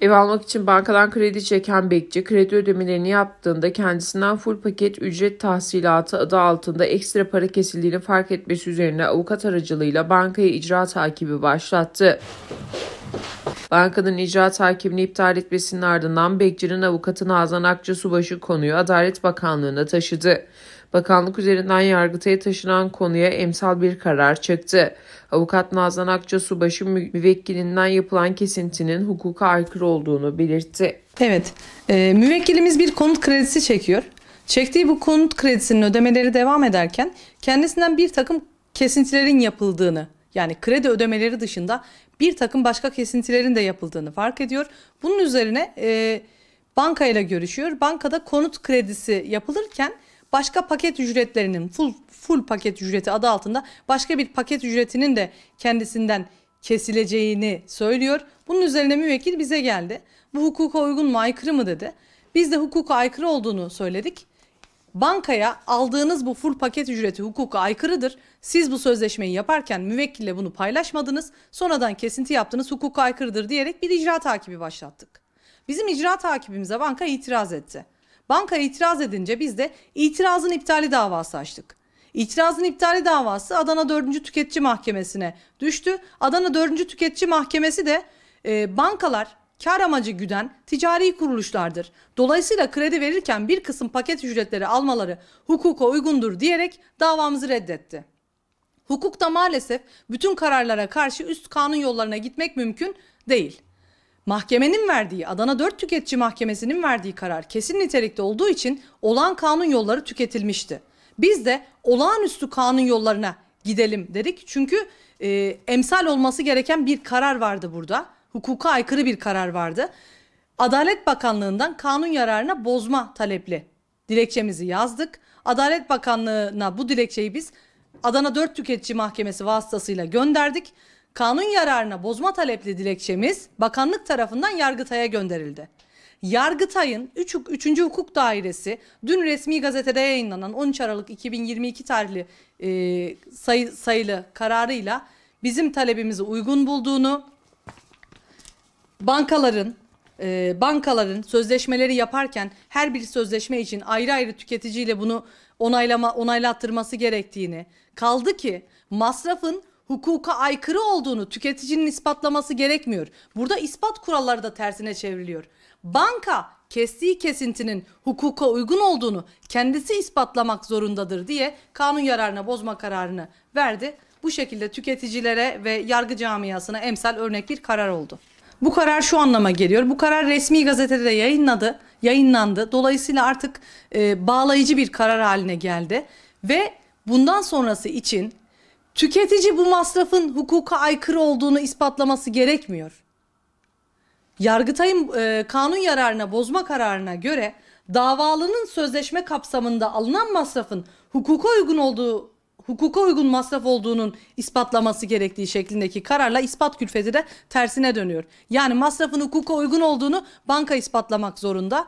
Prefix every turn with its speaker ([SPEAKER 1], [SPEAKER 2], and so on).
[SPEAKER 1] Ev almak için bankadan kredi çeken bekçi kredi ödemelerini yaptığında kendisinden full paket ücret tahsilatı adı altında ekstra para kesildiğini fark etmesi üzerine avukat aracılığıyla bankaya icra takibi başlattı. Bankanın icra takibini iptal etmesinin ardından bekçinin avukatı Nazan Akça Subaşı konuyu Adalet Bakanlığı'na taşıdı. Bakanlık üzerinden Yargıtay'a taşınan konuya emsal bir karar çıktı. Avukat Nazan Akça Subaşı müvekkilinden yapılan kesintinin hukuka aykırı olduğunu belirtti. Evet, e, müvekkilimiz bir konut kredisi çekiyor. Çektiği bu konut kredisinin ödemeleri
[SPEAKER 2] devam ederken kendisinden bir takım kesintilerin yapıldığını yani kredi ödemeleri dışında bir takım başka kesintilerin de yapıldığını fark ediyor. Bunun üzerine e, bankayla görüşüyor. Bankada konut kredisi yapılırken başka paket ücretlerinin full full paket ücreti adı altında başka bir paket ücretinin de kendisinden kesileceğini söylüyor. Bunun üzerine müvekkil bize geldi. Bu hukuka uygun mu aykırı mı dedi. Biz de hukuka aykırı olduğunu söyledik. Bankaya aldığınız bu full paket ücreti hukuka aykırıdır. Siz bu sözleşmeyi yaparken müvekkille bunu paylaşmadınız. Sonradan kesinti yaptınız hukuka aykırıdır diyerek bir icra takibi başlattık. Bizim icra takibimize banka itiraz etti. Banka itiraz edince biz de itirazın iptali davası açtık. İtirazın iptali davası Adana 4. Tüketici Mahkemesi'ne düştü. Adana 4. Tüketici Mahkemesi de e, bankalar kar amacı güden ticari kuruluşlardır. Dolayısıyla kredi verirken bir kısım paket ücretleri almaları hukuka uygundur diyerek davamızı reddetti. Hukukta maalesef bütün kararlara karşı üst kanun yollarına gitmek mümkün değil. Mahkemenin verdiği Adana 4 Tüketici Mahkemesi'nin verdiği karar kesin nitelikte olduğu için olan kanun yolları tüketilmişti. Biz de olağanüstü kanun yollarına gidelim dedik. Çünkü e, emsal olması gereken bir karar vardı burada hukuka aykırı bir karar vardı. Adalet Bakanlığı'ndan kanun yararına bozma talepli dilekçemizi yazdık. Adalet Bakanlığı'na bu dilekçeyi biz Adana 4 Tüketici Mahkemesi vasıtasıyla gönderdik. Kanun yararına bozma talepli dilekçemiz bakanlık tarafından Yargıtay'a gönderildi. Yargıtay'ın 3. Hukuk Dairesi dün resmi gazetede yayınlanan 13 Aralık 2022 tarihli e, sayı, sayılı kararıyla bizim talebimizi uygun bulduğunu, bankaların e, bankaların sözleşmeleri yaparken her bir sözleşme için ayrı ayrı tüketiciyle bunu onaylama onaylattırması gerektiğini kaldı ki masrafın hukuka aykırı olduğunu tüketicinin ispatlaması gerekmiyor. Burada ispat kuralları da tersine çevriliyor. Banka kestiği kesintinin hukuka uygun olduğunu kendisi ispatlamak zorundadır diye kanun yararına bozma kararını verdi. Bu şekilde tüketicilere ve yargı camiasına emsal örnek bir karar oldu. Bu karar şu anlama geliyor. Bu karar resmi gazetede de yayınladı, yayınlandı. Dolayısıyla artık e, bağlayıcı bir karar haline geldi ve bundan sonrası için tüketici bu masrafın hukuka aykırı olduğunu ispatlaması gerekmiyor. Yargıtay'ın e, kanun yararına bozma kararına göre davalının sözleşme kapsamında alınan masrafın hukuka uygun olduğu hukuka uygun masraf olduğunun ispatlaması gerektiği şeklindeki kararla ispat külfeti de tersine dönüyor. Yani masrafın hukuka uygun olduğunu banka ispatlamak zorunda.